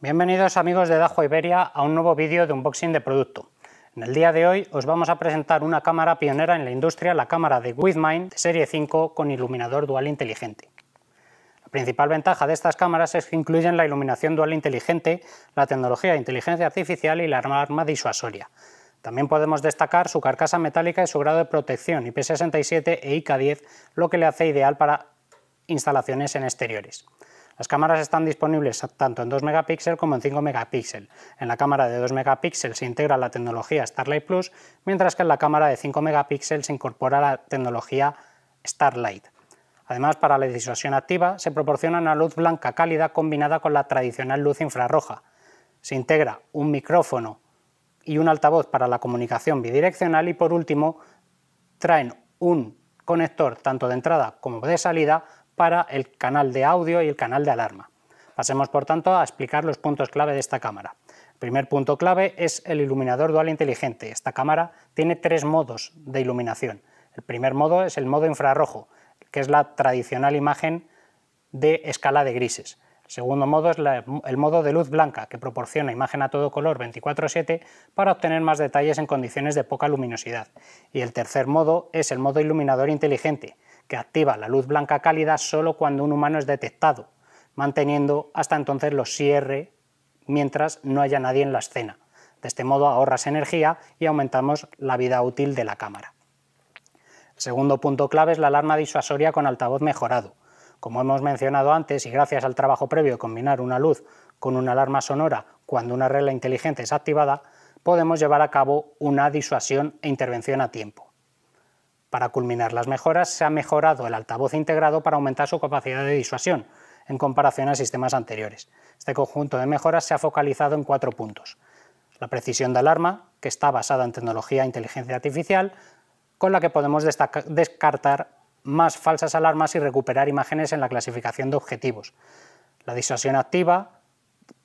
Bienvenidos amigos de Dajo Iberia a un nuevo vídeo de unboxing de producto. En el día de hoy os vamos a presentar una cámara pionera en la industria, la cámara de Withmind serie 5 con iluminador dual inteligente. La principal ventaja de estas cámaras es que incluyen la iluminación dual inteligente, la tecnología de inteligencia artificial y la arma disuasoria. También podemos destacar su carcasa metálica y su grado de protección IP67 e IK10, lo que le hace ideal para instalaciones en exteriores. Las cámaras están disponibles tanto en 2 megapíxeles como en 5 megapíxeles. En la cámara de 2 megapíxeles se integra la tecnología Starlight Plus, mientras que en la cámara de 5 megapíxeles se incorpora la tecnología Starlight. Además, para la disuasión activa se proporciona una luz blanca cálida combinada con la tradicional luz infrarroja. Se integra un micrófono y un altavoz para la comunicación bidireccional y por último traen un conector tanto de entrada como de salida para el canal de audio y el canal de alarma. Pasemos, por tanto, a explicar los puntos clave de esta cámara. El primer punto clave es el iluminador dual inteligente. Esta cámara tiene tres modos de iluminación. El primer modo es el modo infrarrojo, que es la tradicional imagen de escala de grises. El segundo modo es el modo de luz blanca, que proporciona imagen a todo color 24/7 para obtener más detalles en condiciones de poca luminosidad. Y el tercer modo es el modo iluminador inteligente, que activa la luz blanca cálida solo cuando un humano es detectado, manteniendo hasta entonces los cierre mientras no haya nadie en la escena. De este modo ahorras energía y aumentamos la vida útil de la cámara. El segundo punto clave es la alarma disuasoria con altavoz mejorado. Como hemos mencionado antes, y gracias al trabajo previo de combinar una luz con una alarma sonora cuando una regla inteligente es activada, podemos llevar a cabo una disuasión e intervención a tiempo. Para culminar las mejoras, se ha mejorado el altavoz integrado para aumentar su capacidad de disuasión, en comparación a sistemas anteriores. Este conjunto de mejoras se ha focalizado en cuatro puntos. La precisión de alarma, que está basada en tecnología e inteligencia artificial, con la que podemos descartar más falsas alarmas y recuperar imágenes en la clasificación de objetivos. La disuasión activa,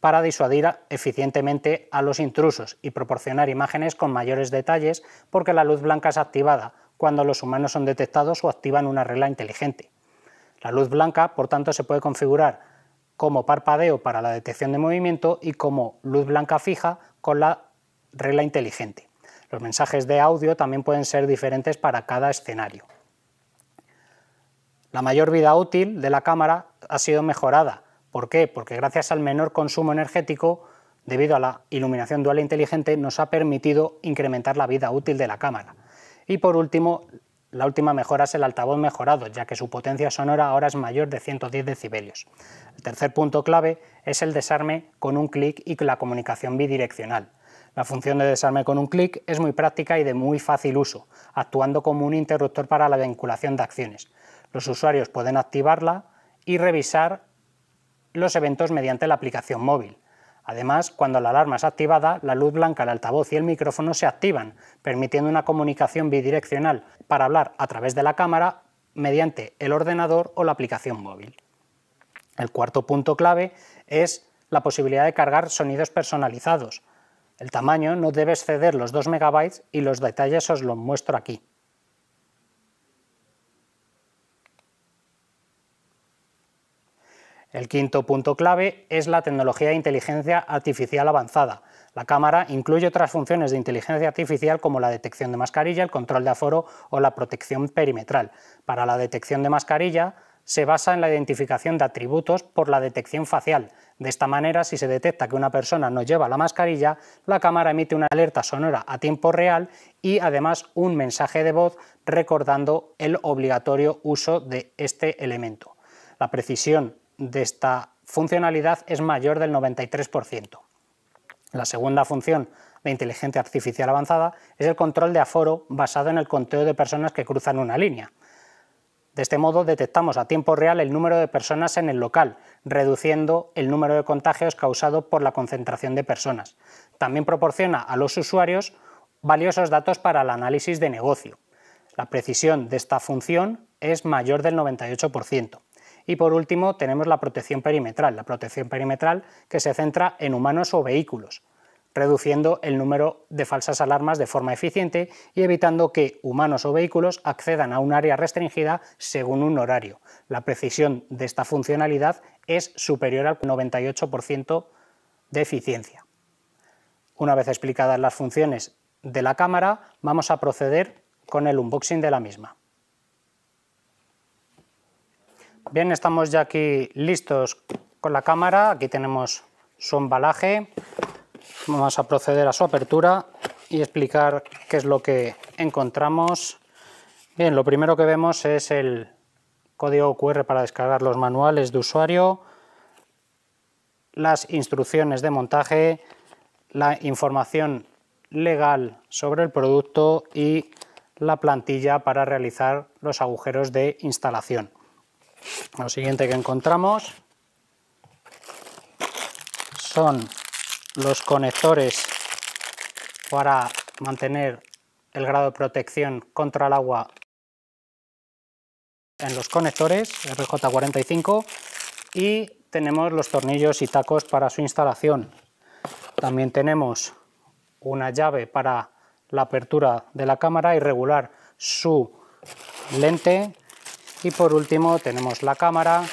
para disuadir eficientemente a los intrusos y proporcionar imágenes con mayores detalles porque la luz blanca es activada, cuando los humanos son detectados o activan una regla inteligente. La luz blanca, por tanto, se puede configurar como parpadeo para la detección de movimiento y como luz blanca fija con la regla inteligente. Los mensajes de audio también pueden ser diferentes para cada escenario. La mayor vida útil de la cámara ha sido mejorada. ¿Por qué? Porque gracias al menor consumo energético, debido a la iluminación dual e inteligente, nos ha permitido incrementar la vida útil de la cámara. Y por último, la última mejora es el altavoz mejorado, ya que su potencia sonora ahora es mayor de 110 decibelios. El tercer punto clave es el desarme con un clic y la comunicación bidireccional. La función de desarme con un clic es muy práctica y de muy fácil uso, actuando como un interruptor para la vinculación de acciones. Los usuarios pueden activarla y revisar los eventos mediante la aplicación móvil. Además, cuando la alarma es activada, la luz blanca, el altavoz y el micrófono se activan, permitiendo una comunicación bidireccional para hablar a través de la cámara mediante el ordenador o la aplicación móvil. El cuarto punto clave es la posibilidad de cargar sonidos personalizados. El tamaño no debe exceder los 2 MB y los detalles os los muestro aquí. El quinto punto clave es la tecnología de inteligencia artificial avanzada. La cámara incluye otras funciones de inteligencia artificial como la detección de mascarilla, el control de aforo o la protección perimetral. Para la detección de mascarilla, se basa en la identificación de atributos por la detección facial. De esta manera, si se detecta que una persona no lleva la mascarilla, la cámara emite una alerta sonora a tiempo real y además un mensaje de voz recordando el obligatorio uso de este elemento. La precisión de esta funcionalidad es mayor del 93%. La segunda función de inteligencia artificial avanzada es el control de aforo basado en el conteo de personas que cruzan una línea. De este modo detectamos a tiempo real el número de personas en el local, reduciendo el número de contagios causado por la concentración de personas. También proporciona a los usuarios valiosos datos para el análisis de negocio. La precisión de esta función es mayor del 98%. Y por último tenemos la protección perimetral, la protección perimetral que se centra en humanos o vehículos, reduciendo el número de falsas alarmas de forma eficiente y evitando que humanos o vehículos accedan a un área restringida según un horario. La precisión de esta funcionalidad es superior al 98% de eficiencia. Una vez explicadas las funciones de la cámara, vamos a proceder con el unboxing de la misma. Bien, estamos ya aquí listos con la cámara. Aquí tenemos su embalaje. Vamos a proceder a su apertura y explicar qué es lo que encontramos. Bien, lo primero que vemos es el código QR para descargar los manuales de usuario, las instrucciones de montaje, la información legal sobre el producto y la plantilla para realizar los agujeros de instalación. Lo siguiente que encontramos son los conectores para mantener el grado de protección contra el agua en los conectores RJ45 y tenemos los tornillos y tacos para su instalación. También tenemos una llave para la apertura de la cámara y regular su lente y por último tenemos la cámara,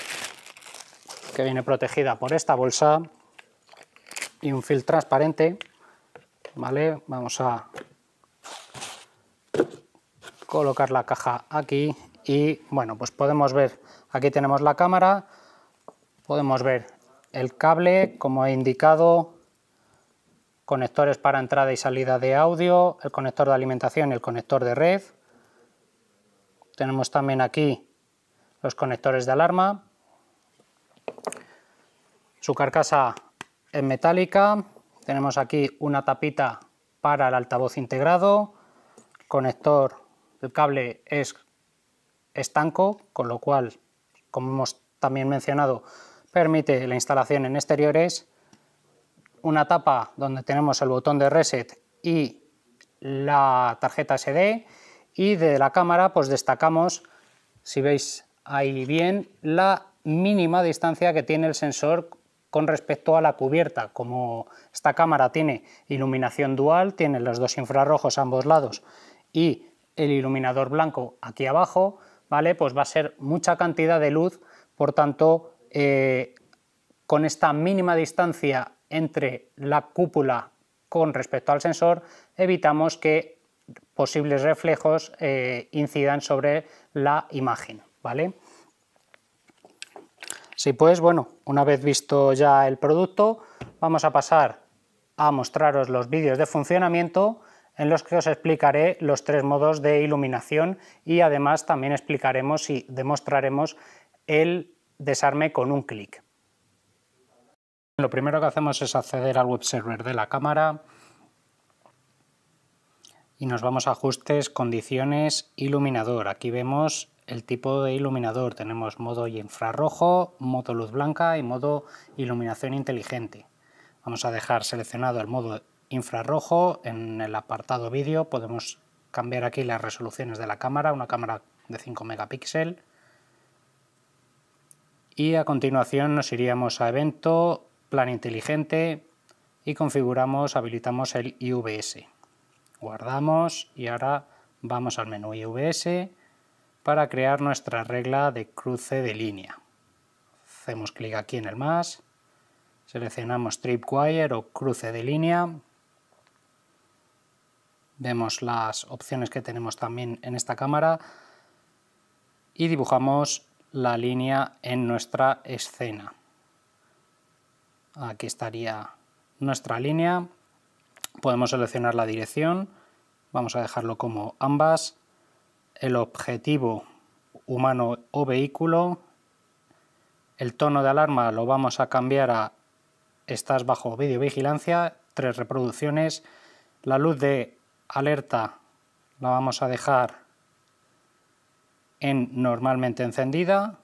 que viene protegida por esta bolsa y un film transparente. ¿vale? Vamos a colocar la caja aquí y bueno, pues podemos ver, aquí tenemos la cámara, podemos ver el cable, como he indicado, conectores para entrada y salida de audio, el conector de alimentación y el conector de red. Tenemos también aquí los conectores de alarma, su carcasa es metálica, tenemos aquí una tapita para el altavoz integrado, conector, el cable es estanco, con lo cual, como hemos también mencionado, permite la instalación en exteriores, una tapa donde tenemos el botón de reset y la tarjeta SD y de la cámara pues destacamos, si veis ahí bien la mínima distancia que tiene el sensor con respecto a la cubierta. Como esta cámara tiene iluminación dual, tiene los dos infrarrojos a ambos lados y el iluminador blanco aquí abajo, ¿vale? pues va a ser mucha cantidad de luz, por tanto, eh, con esta mínima distancia entre la cúpula con respecto al sensor, evitamos que posibles reflejos eh, incidan sobre la imagen. ¿vale? sí pues, bueno, una vez visto ya el producto, vamos a pasar a mostraros los vídeos de funcionamiento en los que os explicaré los tres modos de iluminación y además también explicaremos y demostraremos el desarme con un clic. Lo primero que hacemos es acceder al web server de la cámara y nos vamos a ajustes, condiciones, iluminador. Aquí vemos el tipo de iluminador. Tenemos modo infrarrojo, modo luz blanca y modo iluminación inteligente. Vamos a dejar seleccionado el modo infrarrojo. En el apartado vídeo podemos cambiar aquí las resoluciones de la cámara, una cámara de 5 megapíxeles. Y a continuación nos iríamos a evento, plan inteligente y configuramos, habilitamos el IVS. Guardamos y ahora vamos al menú IVS para crear nuestra regla de cruce de línea. Hacemos clic aquí en el más, seleccionamos tripwire o cruce de línea, vemos las opciones que tenemos también en esta cámara y dibujamos la línea en nuestra escena. Aquí estaría nuestra línea, podemos seleccionar la dirección, vamos a dejarlo como ambas, el objetivo humano o vehículo. El tono de alarma lo vamos a cambiar a estás bajo videovigilancia, tres reproducciones. La luz de alerta la vamos a dejar en normalmente encendida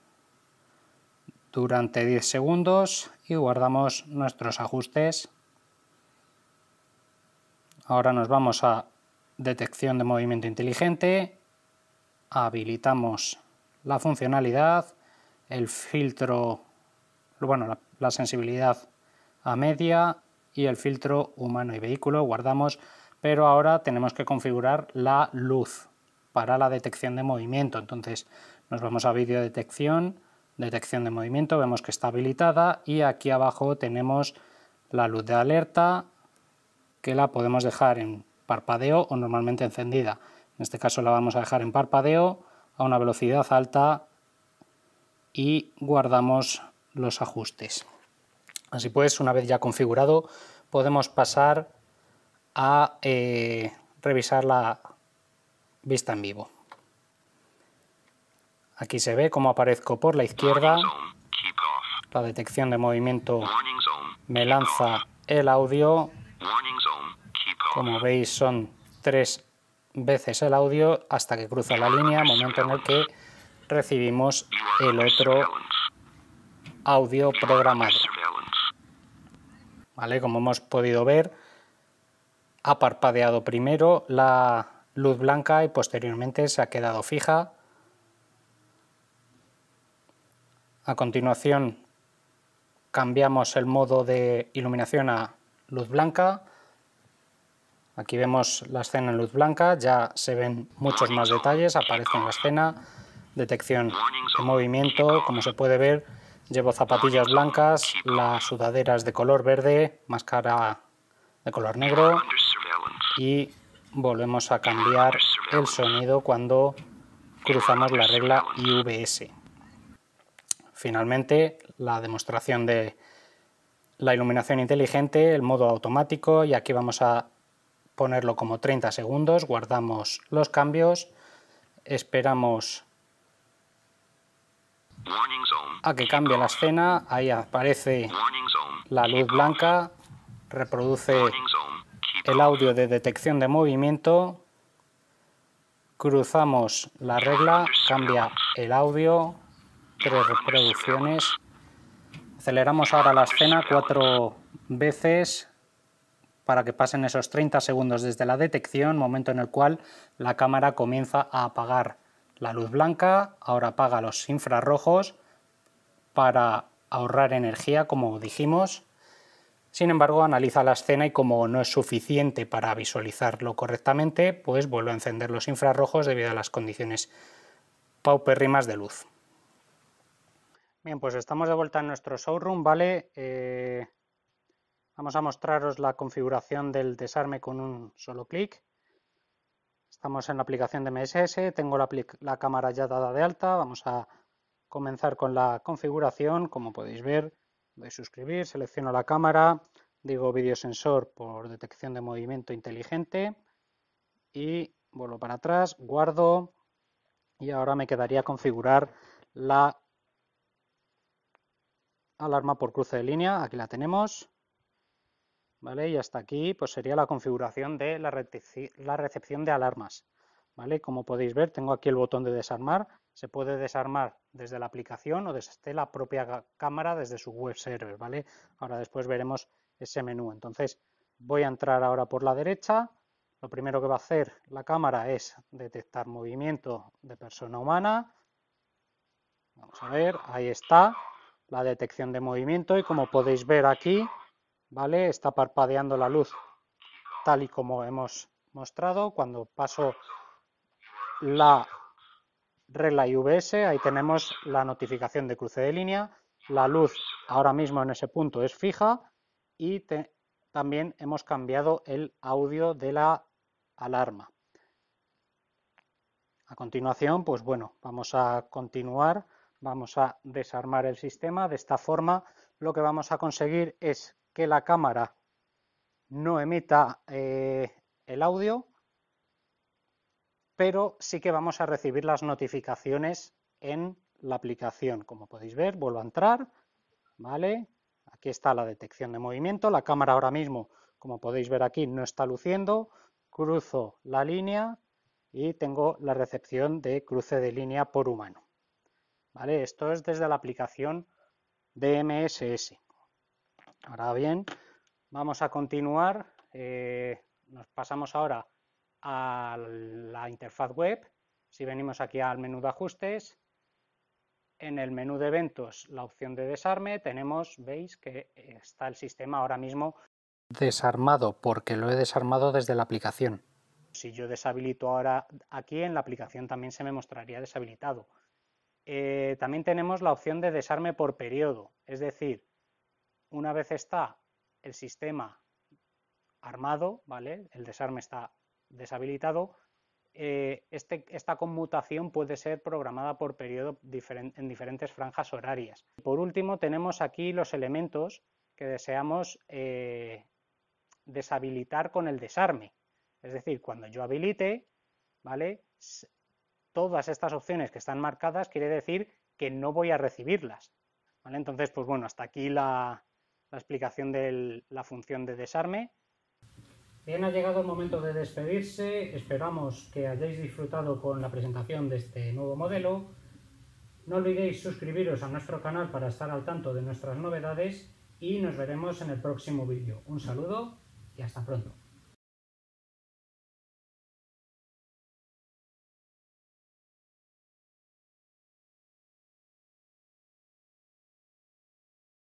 durante 10 segundos y guardamos nuestros ajustes. Ahora nos vamos a detección de movimiento inteligente habilitamos la funcionalidad, el filtro, bueno, la, sensibilidad a media y el filtro humano y vehículo, guardamos, pero ahora tenemos que configurar la luz para la detección de movimiento. Entonces nos vamos a video detección, detección de movimiento, vemos que está habilitada y aquí abajo tenemos la luz de alerta que la podemos dejar en parpadeo o normalmente encendida. En este caso la vamos a dejar en parpadeo a una velocidad alta y guardamos los ajustes. Así pues, una vez ya configurado, podemos pasar a eh, revisar la vista en vivo. Aquí se ve cómo aparezco por la izquierda. La detección de movimiento me lanza el audio. Como veis son tres veces el audio hasta que cruza la línea, momento en el que recibimos el otro audio programado. ¿Vale? Como hemos podido ver, ha parpadeado primero la luz blanca y posteriormente se ha quedado fija. A continuación cambiamos el modo de iluminación a luz blanca Aquí vemos la escena en luz blanca, ya se ven muchos más detalles, aparece en la escena, detección de movimiento, como se puede ver, llevo zapatillas blancas, las sudaderas de color verde, máscara de color negro y volvemos a cambiar el sonido cuando cruzamos la regla IVS. Finalmente, la demostración de la iluminación inteligente, el modo automático y aquí vamos a ponerlo como 30 segundos, guardamos los cambios, esperamos a que cambie la escena, ahí aparece la luz blanca, reproduce el audio de detección de movimiento, cruzamos la regla, cambia el audio, tres reproducciones, aceleramos ahora la escena cuatro veces, para que pasen esos 30 segundos desde la detección, momento en el cual la cámara comienza a apagar la luz blanca, ahora apaga los infrarrojos para ahorrar energía, como dijimos. Sin embargo, analiza la escena y como no es suficiente para visualizarlo correctamente, pues vuelve a encender los infrarrojos debido a las condiciones paupérrimas de luz. Bien, pues estamos de vuelta en nuestro showroom, ¿vale? Eh, Vamos a mostraros la configuración del desarme con un solo clic. Estamos en la aplicación de MSS, tengo la, cámara ya dada de alta, vamos a comenzar con la configuración, como podéis ver, doy suscribir, selecciono la cámara, digo videosensor por detección de movimiento inteligente y vuelvo para atrás, guardo y ahora me quedaría configurar la alarma por cruce de línea, aquí la tenemos, ¿vale? Y hasta aquí pues sería la configuración de la, recepción de alarmas, ¿vale? Como podéis ver, tengo aquí el botón de desarmar, se puede desarmar desde la aplicación o desde la propia cámara, desde su web server, Ahora después veremos ese menú. Entonces, voy a entrar ahora por la derecha, lo primero que va a hacer la cámara es detectar movimiento de persona humana. Vamos a ver, ahí está la detección de movimiento y como podéis ver aquí, ¿vale? Está parpadeando la luz, tal y como hemos mostrado. Cuando paso la regla IVS, ahí tenemos la notificación de cruce de línea. La luz ahora mismo en ese punto es fija y también hemos cambiado el audio de la alarma. A continuación, pues bueno, vamos a continuar, vamos a desarmar el sistema. De esta forma, lo que vamos a conseguir es que la cámara no emita eh, el audio, pero sí que vamos a recibir las notificaciones en la aplicación. Como podéis ver, vuelvo a entrar, ¿vale? Aquí está la detección de movimiento, la cámara ahora mismo, como podéis ver aquí, no está luciendo, cruzo la línea y tengo la recepción de cruce de línea por humano. ¿Vale? Esto es desde la aplicación DMSS. Ahora bien, vamos a continuar. Eh, nos pasamos ahora a la interfaz web. Si venimos aquí al menú de ajustes, en el menú de eventos, la opción de desarme, tenemos, veis que está el sistema ahora mismo desarmado porque lo he desarmado desde la aplicación. Si yo deshabilito ahora aquí, en la aplicación también se me mostraría deshabilitado. Eh, también tenemos la opción de desarme por periodo, es decir, una vez está el sistema armado, ¿vale? El desarme está deshabilitado. Eh, este, esta conmutación puede ser programada por periodo en diferentes franjas horarias. Por último, tenemos aquí los elementos que deseamos eh, deshabilitar con el desarme. Es decir, cuando yo habilite, ¿vale? Todas estas opciones que están marcadas quiere decir que no voy a recibirlas. ¿vale? Entonces, pues bueno, hasta aquí la, la explicación de la función de desarme. Bien, ha llegado el momento de despedirse. Esperamos que hayáis disfrutado con la presentación de este nuevo modelo. No olvidéis suscribiros a nuestro canal para estar al tanto de nuestras novedades y nos veremos en el próximo vídeo. Un saludo y hasta pronto.